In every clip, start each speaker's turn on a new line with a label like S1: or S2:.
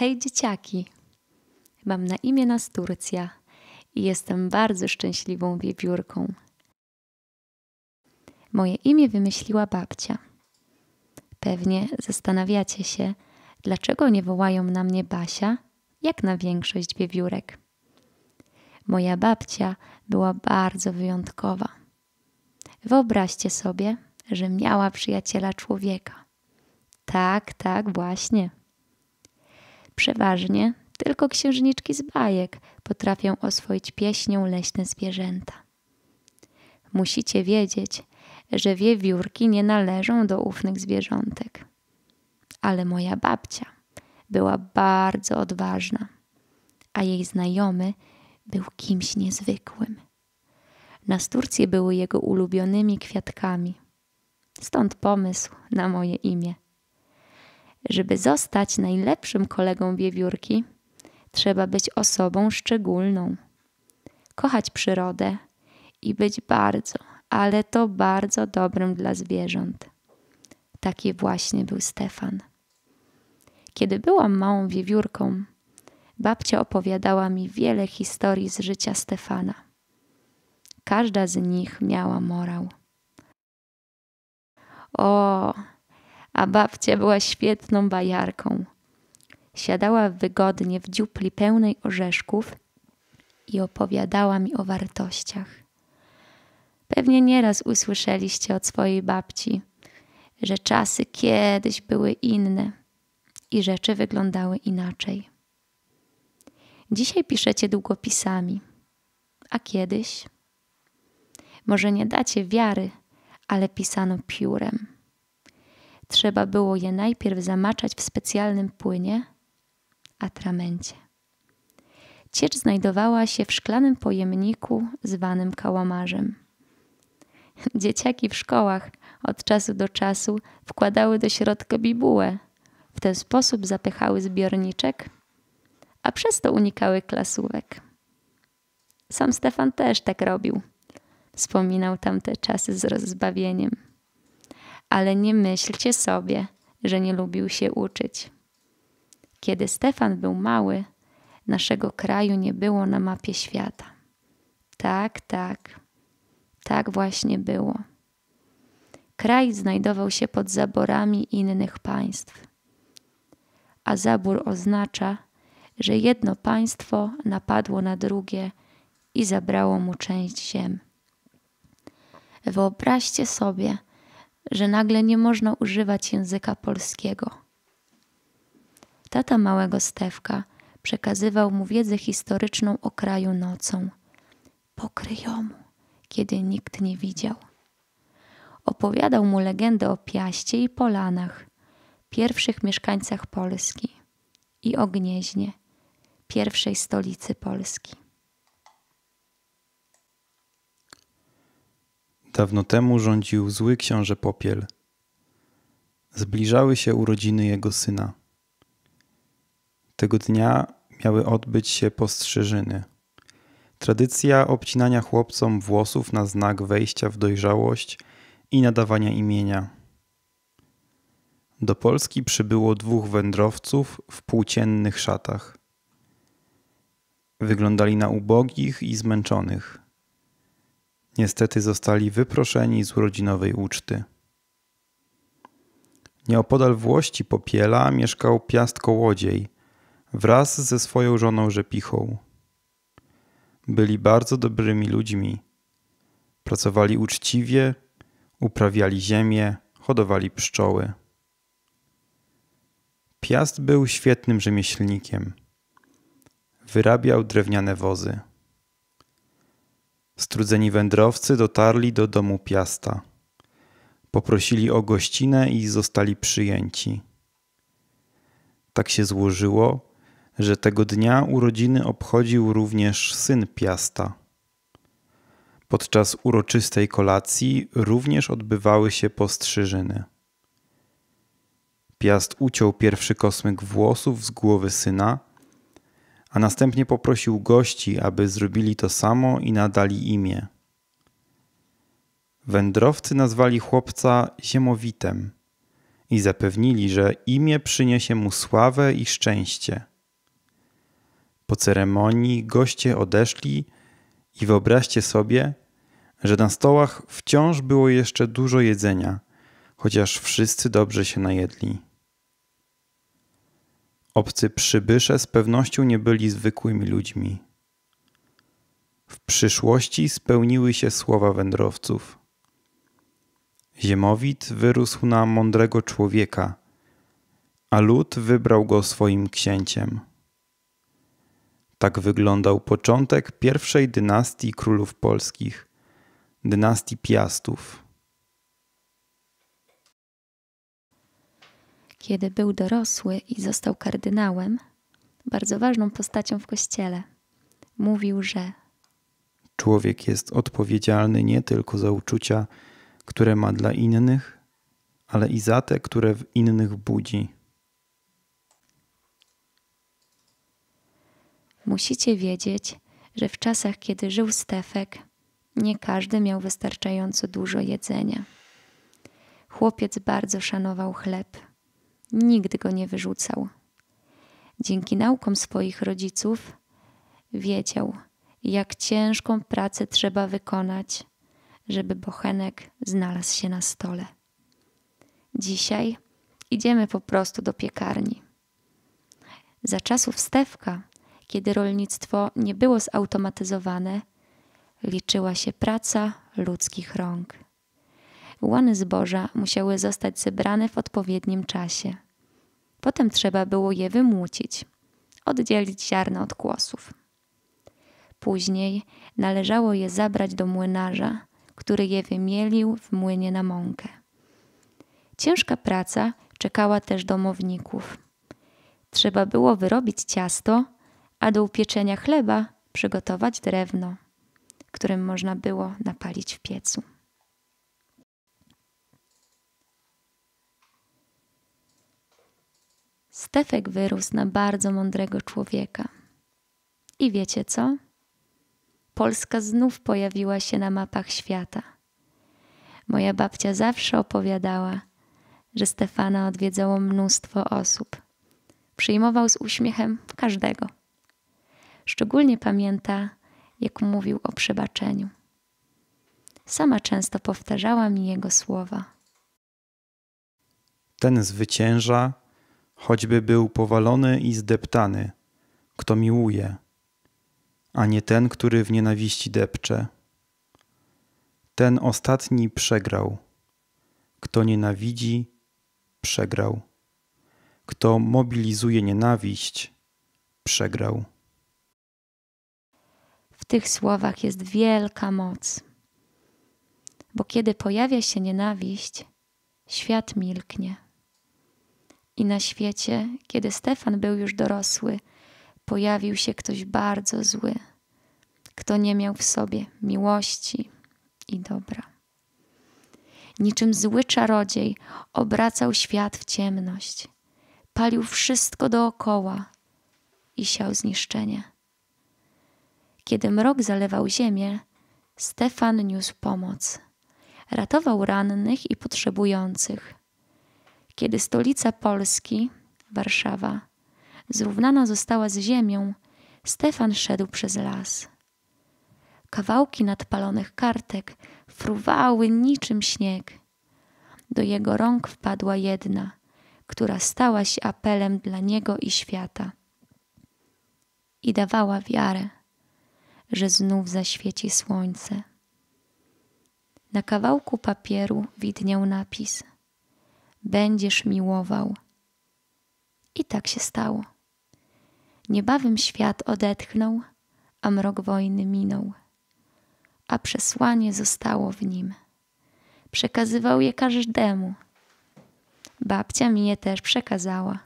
S1: Hej dzieciaki! Mam na imię Nasturcja i jestem bardzo szczęśliwą wiewiórką. Moje imię wymyśliła babcia. Pewnie zastanawiacie się, dlaczego nie wołają na mnie Basia, jak na większość wiewiórek. Moja babcia była bardzo wyjątkowa. Wyobraźcie sobie, że miała przyjaciela człowieka. Tak, tak, właśnie przeważnie tylko księżniczki z bajek potrafią oswoić pieśnią leśne zwierzęta. Musicie wiedzieć, że wiewiórki nie należą do ufnych zwierzątek. Ale moja babcia była bardzo odważna, a jej znajomy był kimś niezwykłym. Nasturcje były jego ulubionymi kwiatkami. Stąd pomysł na moje imię żeby zostać najlepszym kolegą wiewiórki, trzeba być osobą szczególną, kochać przyrodę i być bardzo, ale to bardzo dobrym dla zwierząt. Taki właśnie był Stefan. Kiedy byłam małą wiewiórką, babcia opowiadała mi wiele historii z życia Stefana. Każda z nich miała morał. O, a babcia była świetną bajarką. Siadała wygodnie w dziupli pełnej orzeszków i opowiadała mi o wartościach. Pewnie nieraz usłyszeliście od swojej babci, że czasy kiedyś były inne i rzeczy wyglądały inaczej. Dzisiaj piszecie długopisami, a kiedyś? Może nie dacie wiary, ale pisano piórem trzeba było je najpierw zamaczać w specjalnym płynie, atramencie. Ciecz znajdowała się w szklanym pojemniku zwanym kałamarzem. Dzieciaki w szkołach od czasu do czasu wkładały do środka bibułę. W ten sposób zapychały zbiorniczek, a przez to unikały klasówek. Sam Stefan też tak robił. Wspominał tamte czasy z rozbawieniem ale nie myślcie sobie, że nie lubił się uczyć. Kiedy Stefan był mały, naszego kraju nie było na mapie świata. Tak, tak, tak właśnie było. Kraj znajdował się pod zaborami innych państw. A zabór oznacza, że jedno państwo napadło na drugie i zabrało mu część ziem. Wyobraźcie sobie, że nagle nie można używać języka polskiego. Tata małego Stewka przekazywał mu wiedzę historyczną o kraju nocą, pokryjomu, kiedy nikt nie widział. Opowiadał mu legendę o Piaście i Polanach, pierwszych mieszkańcach Polski i o Gnieźnie, pierwszej stolicy Polski.
S2: Dawno temu rządził zły książę Popiel. Zbliżały się urodziny jego syna. Tego dnia miały odbyć się postrzeżyny. Tradycja obcinania chłopcom włosów na znak wejścia w dojrzałość i nadawania imienia. Do Polski przybyło dwóch wędrowców w płóciennych szatach. Wyglądali na ubogich i zmęczonych Niestety zostali wyproszeni z urodzinowej uczty. Nieopodal Włości Popiela mieszkał Piast Kołodziej wraz ze swoją żoną Rzepichą. Byli bardzo dobrymi ludźmi. Pracowali uczciwie, uprawiali ziemię, hodowali pszczoły. Piast był świetnym rzemieślnikiem. Wyrabiał drewniane wozy. Strudzeni wędrowcy dotarli do domu Piasta. Poprosili o gościnę i zostali przyjęci. Tak się złożyło, że tego dnia urodziny obchodził również syn Piasta. Podczas uroczystej kolacji również odbywały się postrzyżyny. Piast uciął pierwszy kosmyk włosów z głowy syna a następnie poprosił gości, aby zrobili to samo i nadali imię. Wędrowcy nazwali chłopca Ziemowitem i zapewnili, że imię przyniesie mu sławę i szczęście. Po ceremonii goście odeszli i wyobraźcie sobie, że na stołach wciąż było jeszcze dużo jedzenia, chociaż wszyscy dobrze się najedli. Obcy przybysze z pewnością nie byli zwykłymi ludźmi. W przyszłości spełniły się słowa wędrowców. Ziemowit wyrósł na mądrego człowieka, a lud wybrał go swoim księciem. Tak wyglądał początek pierwszej dynastii królów polskich, dynastii Piastów.
S1: Kiedy był dorosły i został kardynałem, bardzo ważną postacią w kościele, mówił, że
S2: Człowiek jest odpowiedzialny nie tylko za uczucia, które ma dla innych, ale i za te, które w innych budzi.
S1: Musicie wiedzieć, że w czasach, kiedy żył Stefek, nie każdy miał wystarczająco dużo jedzenia. Chłopiec bardzo szanował chleb nigdy go nie wyrzucał. Dzięki naukom swoich rodziców wiedział, jak ciężką pracę trzeba wykonać, żeby bochenek znalazł się na stole. Dzisiaj idziemy po prostu do piekarni. Za czasów Stewka, kiedy rolnictwo nie było zautomatyzowane, liczyła się praca ludzkich rąk łany zboża musiały zostać zebrane w odpowiednim czasie. Potem trzeba było je wymłócić, oddzielić ziarno od kłosów. Później należało je zabrać do młynarza, który je wymielił w młynie na mąkę. Ciężka praca czekała też domowników. Trzeba było wyrobić ciasto, a do upieczenia chleba przygotować drewno, którym można było napalić w piecu. Stefek wyrósł na bardzo mądrego człowieka. I wiecie co? Polska znów pojawiła się na mapach świata. Moja babcia zawsze opowiadała, że Stefana odwiedzało mnóstwo osób. Przyjmował z uśmiechem każdego. Szczególnie pamięta, jak mówił o przebaczeniu. Sama często powtarzała mi jego słowa.
S2: Ten zwycięża, Choćby był powalony i zdeptany, kto miłuje, a nie ten, który w nienawiści depcze. Ten ostatni przegrał. Kto nienawidzi, przegrał. Kto mobilizuje nienawiść, przegrał.
S1: W tych słowach jest wielka moc, bo kiedy pojawia się nienawiść, świat milknie. I na świecie, kiedy Stefan był już dorosły, pojawił się ktoś bardzo zły, kto nie miał w sobie miłości i dobra. Niczym zły czarodziej obracał świat w ciemność, palił wszystko dookoła i siał zniszczenie. Kiedy mrok zalewał ziemię, Stefan niósł pomoc. Ratował rannych i potrzebujących – kiedy stolica Polski, Warszawa, zrównana została z ziemią, Stefan szedł przez las. Kawałki nadpalonych kartek fruwały niczym śnieg. Do jego rąk wpadła jedna, która stała się apelem dla niego i świata. I dawała wiarę, że znów zaświeci słońce. Na kawałku papieru widniał napis – będziesz miłował. I tak się stało. Niebawem świat odetchnął, a mrok wojny minął, a przesłanie zostało w nim. Przekazywał je każdemu. Babcia mi je też przekazała.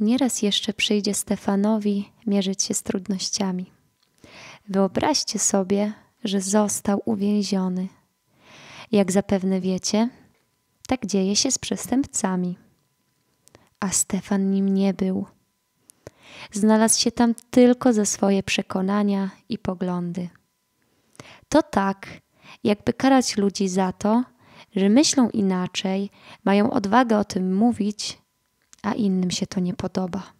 S1: Nieraz jeszcze przyjdzie Stefanowi mierzyć się z trudnościami. Wyobraźcie sobie, że został uwięziony jak zapewne wiecie, tak dzieje się z przestępcami. A Stefan nim nie był. Znalazł się tam tylko ze swoje przekonania i poglądy. To tak, jakby karać ludzi za to, że myślą inaczej, mają odwagę o tym mówić, a innym się to nie podoba.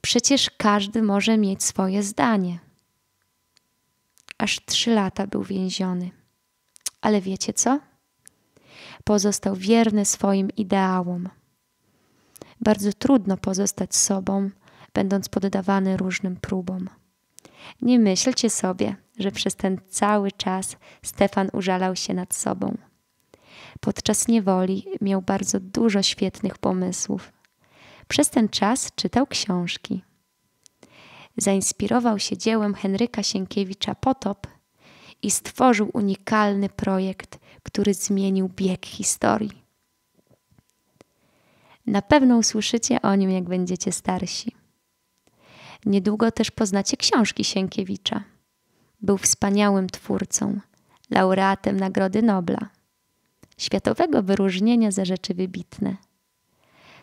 S1: Przecież każdy może mieć swoje zdanie. Aż trzy lata był więziony. Ale wiecie co? Pozostał wierny swoim ideałom. Bardzo trudno pozostać sobą, będąc poddawany różnym próbom. Nie myślcie sobie, że przez ten cały czas Stefan użalał się nad sobą. Podczas niewoli miał bardzo dużo świetnych pomysłów. Przez ten czas czytał książki. Zainspirował się dziełem Henryka Sienkiewicza Potop i stworzył unikalny projekt, który zmienił bieg historii. Na pewno usłyszycie o nim, jak będziecie starsi. Niedługo też poznacie książki Sienkiewicza. Był wspaniałym twórcą, laureatem Nagrody Nobla, światowego wyróżnienia za rzeczy wybitne.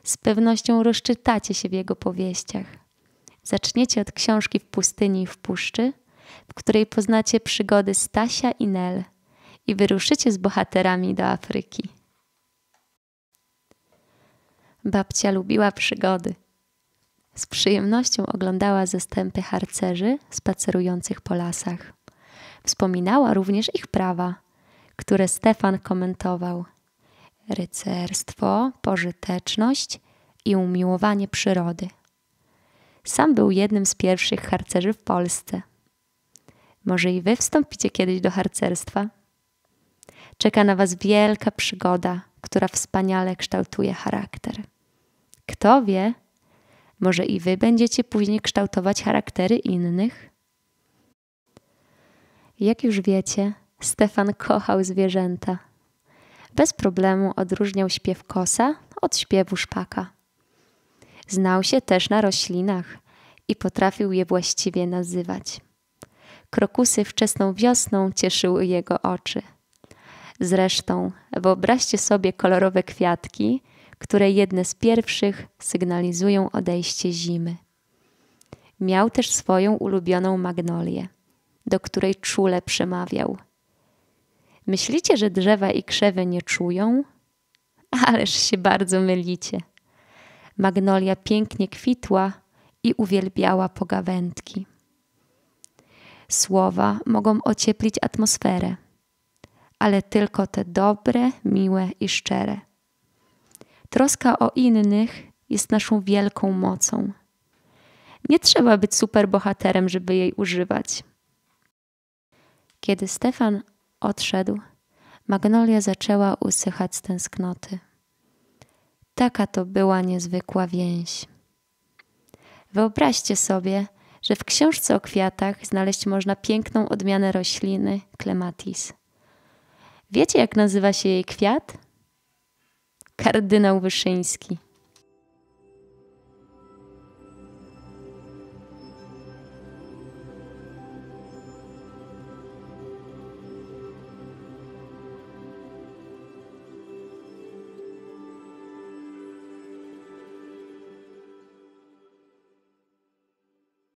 S1: Z pewnością rozczytacie się w jego powieściach. Zaczniecie od książki w pustyni i w puszczy – w której poznacie przygody Stasia i Nel i wyruszycie z bohaterami do Afryki. Babcia lubiła przygody. Z przyjemnością oglądała zastępy harcerzy spacerujących po lasach. Wspominała również ich prawa, które Stefan komentował. Rycerstwo, pożyteczność i umiłowanie przyrody. Sam był jednym z pierwszych harcerzy w Polsce. Może i wy wstąpicie kiedyś do harcerstwa? Czeka na was wielka przygoda, która wspaniale kształtuje charakter. Kto wie, może i wy będziecie później kształtować charaktery innych? Jak już wiecie, Stefan kochał zwierzęta. Bez problemu odróżniał śpiew kosa od śpiewu szpaka. Znał się też na roślinach i potrafił je właściwie nazywać. Krokusy wczesną wiosną cieszyły jego oczy. Zresztą, wyobraźcie sobie kolorowe kwiatki, które jedne z pierwszych sygnalizują odejście zimy. Miał też swoją ulubioną magnolię, do której czule przemawiał. Myślicie, że drzewa i krzewy nie czują? Ależ się bardzo mylicie. Magnolia pięknie kwitła i uwielbiała pogawędki słowa mogą ocieplić atmosferę, ale tylko te dobre, miłe i szczere. Troska o innych jest naszą wielką mocą. Nie trzeba być superbohaterem, żeby jej używać. Kiedy Stefan odszedł, Magnolia zaczęła usychać z tęsknoty. Taka to była niezwykła więź. Wyobraźcie sobie, że w książce o kwiatach znaleźć można piękną odmianę rośliny klematis. Wiecie, jak nazywa się jej kwiat? Kardynał Wyszyński.